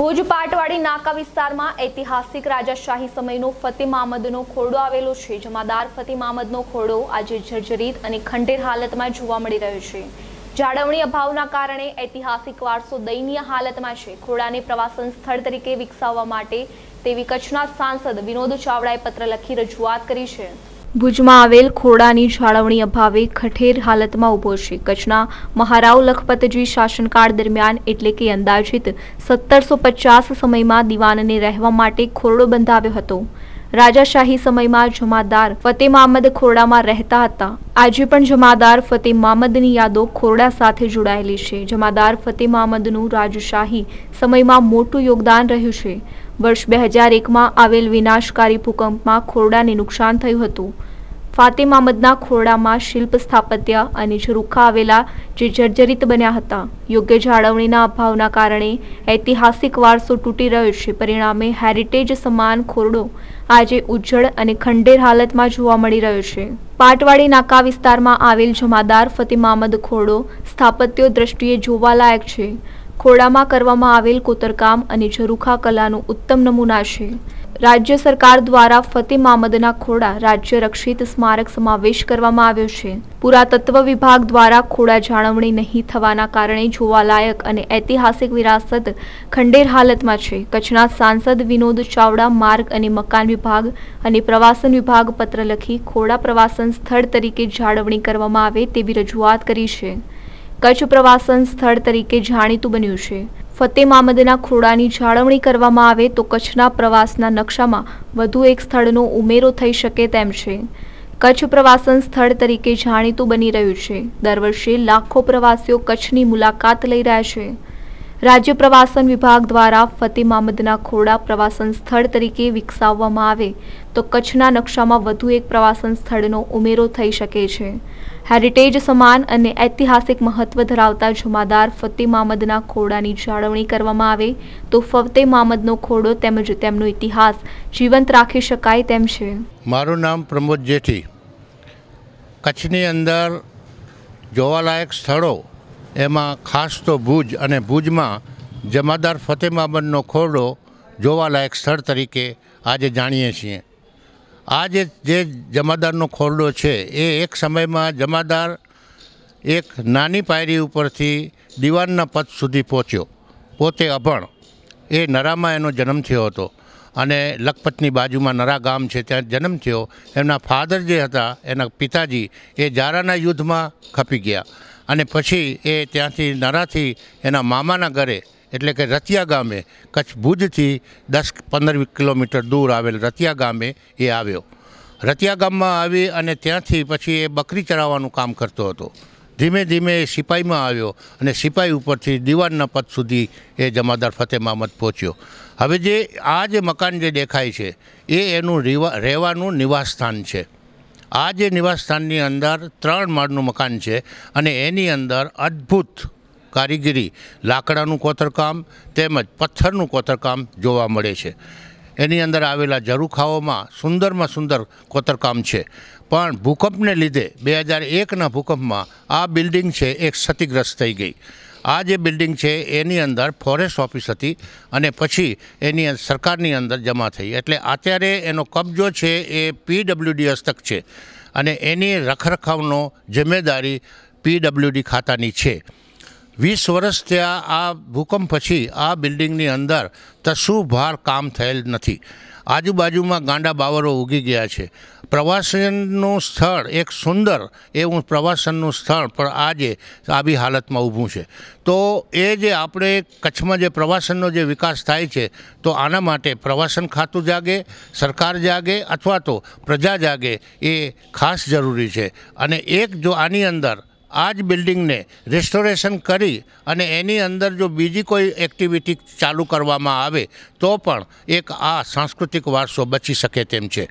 ભુજ પાટવાડી નાકા વિસ્તારમાં ઐતિહાસિક રાજાશાહી સમયનો ફતેહ મામદનો ખોરડો આવેલો છે જેમાં દાર ફતેહ મામદનો ખોરડો આજે જર્જરિત અને ખંડેર હાલતમાં જોવા મળી રહ્યો છે જાળવણી અભાવના કારણે ઐતિહાસિક વારસો દયનીય હાલતમાં છે ખોડાને પ્રવાસન સ્થળ તરીકે વિકસાવવા માટે તેવી કચ્છના સાંસદ વિનોદ ચાવડાએ પત્ર લખી રજૂઆત કરી છે ભુજમાં આવેલ ખોડાની જાળવણી અભાવે ખઠેર હાલતમાં ઊભો છે કચ્છના મહારાવ લખપતજી શાસનકાળ દરમિયાન એટલે કે અંદાજિત સત્તરસો પચાસ સમયમાં દિવાનને રહેવા માટે ખોરડો બંધાવ્યો હતો રાજાશાહી સમયમાં જમાદાર ફતેહ મહમદ ખોરડામાં રહેતા હતા આજે પણ જમાદાર ફતેહ મહમદની યાદો ખોરડા સાથે જોડાયેલી છે જમાદાર ફતેહ મહમદનું રાજશાહી સમયમાં મોટું યોગદાન રહ્યું છે વર્ષ બે હજાર એકમાં આવેલ વિનાશકારી ભૂકંપમાં ખોરડાને નુકસાન થયું હતું ફાતિમ અહમદના ખોરડામાં શિલ્પ સ્થાપત્ય અને ઝરૂખા આવેલા જે જર્જરિત બન્યા હતા યોગ્ય જાળવણીના અભાવના કારણે ઐતિહાસિક વારસો તૂટી રહ્યો છે પરિણામે હેરિટેજ સમાન ખોરડો આજે ઉજ્જળ અને ખંડેર હાલતમાં જોવા મળી રહ્યો છે પાટવાડી નાકા વિસ્તારમાં આવેલ જમાદાર ફતિમા અહમદ ખોરડો સ્થાપત્યો દ્રષ્ટિએ જોવાલાયક છે ખોડામાં કરવામાં આવેલ કોતરકામ અને ઝરૂખા કલાનો ઉત્તમ નમૂના છે રાજ્ય સરકાર દ્વારા ફતેહ મામદના ખોડા રાજ્ય રક્ષિત સ્મારક સમાવેશ કરવામાં આવ્યો છે પુરાતત્વ વિભાગ દ્વારા ખોડા જાળવણી નહીં થવાના કારણે જોવાલાયક અને ઐતિહાસિક વિરાસત ખંડેર હાલતમાં છે કચ્છના સાંસદ વિનોદ ચાવડા માર્ગ અને મકાન વિભાગ અને પ્રવાસન વિભાગ પત્ર લખી ખોડા પ્રવાસન સ્થળ તરીકે જાળવણી કરવામાં આવે તેવી રજૂઆત કરી છે કચ્છ પ્રવાસન સ્થળ તરીકે જાણીતું બન્યું છે ફતેહ મામદના ખોડાની જાળવણી કરવામાં આવે તો કચ્છના પ્રવાસના નકશામાં વધુ એક સ્થળનો ઉમેરો થઈ શકે તેમ છે કચ્છ પ્રવાસન સ્થળ તરીકે જાણીતું બની રહ્યું છે દર વર્ષે લાખો પ્રવાસીઓ કચ્છની મુલાકાત લઈ રહ્યા છે રાજ્ય પ્રવાસન વિભાગ દ્વારા ફતેહ મહમદના ખોડા પ્રવાસન સ્થળ તરીકે વિકસાવવામાં આવે તો કચ્છના નકશામાં વધુ એક પ્રવાસન સ્થળનો ઉમેરો થઈ શકે છે હેરિટેજ સમાન અને ઐતિહાસિક મહત્વ ધરાવતા જુમાદાર ફતેહ મહમદના ખોડાની જાળવણી કરવામાં આવે તો ફતેહ મહમદનો ખોડો તેમજ તેમનો ઇતિહાસ જીવંત રાખી શકાય તેમ છે મારું નામ પ્રમોદ જેઠી કચ્છની અંદર જોવાલાયક સ્થળો એમાં ખાસ તો ભુજ અને ભુજમાં જમાદાર ફતેમાબનનો ખોરડો જોવાલાયક સ્થળ તરીકે આજે જાણીએ છીએ આજે જે જે જમાદારનો ખોરડો છે એ એક સમયમાં જમાદાર એક નાની પાયરી ઉપરથી દિવાનના પદ સુધી પહોંચ્યો પોતે અભણ એ નરામાં એનો જન્મ થયો હતો અને લખપતની બાજુમાં નરા ગામ છે ત્યાં જન્મ થયો એમના ફાધર જે હતા એના પિતાજી એ જારાના યુદ્ધમાં ખપી ગયા અને પછી એ ત્યાંથી નરાથી એના મામાના ઘરે એટલે કે રતિયા ગામે કચ્છ ભુજથી દસ પંદર કિલોમીટર દૂર આવેલ રતિયા ગામે એ આવ્યો રતિયા ગામમાં આવી અને ત્યાંથી પછી એ બકરી ચરાવવાનું કામ કરતો હતો ધીમે ધીમે એ સિપાહીમાં આવ્યો અને સિપાહી ઉપરથી દિવાનના પદ સુધી એ જમાદાર ફતેહ મામદ પહોંચ્યો હવે જે આ જે મકાન જે દેખાય છે એ એનું રહેવાનું નિવાસ સ્થાન છે આ જે નિવાસસ્થાનની અંદર ત્રણ માળનું મકાન છે અને એની અંદર અદ્ભુત કારીગરી લાકડાનું કોતરકામ તેમજ પથ્થરનું કોતરકામ જોવા મળે છે એની અંદર આવેલા ઝરૂખાઓમાં સુંદરમાં સુંદર કોતરકામ છે પણ ભૂકંપને લીધે બે હજાર એકના ભૂકંપમાં આ બિલ્ડિંગ છે એ ક્ષતિગ્રસ્ત થઈ ગઈ આ જે બિલ્ડિંગ છે એની અંદર ફોરેસ્ટ ઓફિસ હતી અને પછી એની સરકારની અંદર જમા થઈ એટલે અત્યારે એનો કબજો છે એ પીડબ્લ્યુડી હસ્તક છે અને એની રખરખાવનો જિમ્મેદારી પીડબ્લ્યુડી ખાતાની છે વીસ વર્ષ ત્યાં આ ભૂકંપ પછી આ બિલ્ડિંગની અંદર તશું ભાર કામ થયેલ નથી આજુબાજુમાં ગાંડા બાવરો ઉગી ગયા છે પ્રવાસનનું સ્થળ એક સુંદર એવું પ્રવાસનનું સ્થળ પણ આજે આવી હાલતમાં ઊભું છે તો એ જે આપણે કચ્છમાં જે પ્રવાસનનો જે વિકાસ થાય છે તો આના માટે પ્રવાસન ખાતું જાગે સરકાર જાગે અથવા તો પ્રજા જાગે એ ખાસ જરૂરી છે અને એક જો આની અંદર આ જ બિલ્ડિંગને રેસ્ટોરેશન કરી અને એની અંદર જો બીજી કોઈ એક્ટિવિટી ચાલુ કરવામાં આવે તો પણ એક આ સાંસ્કૃતિક વારસો બચી શકે તેમ છે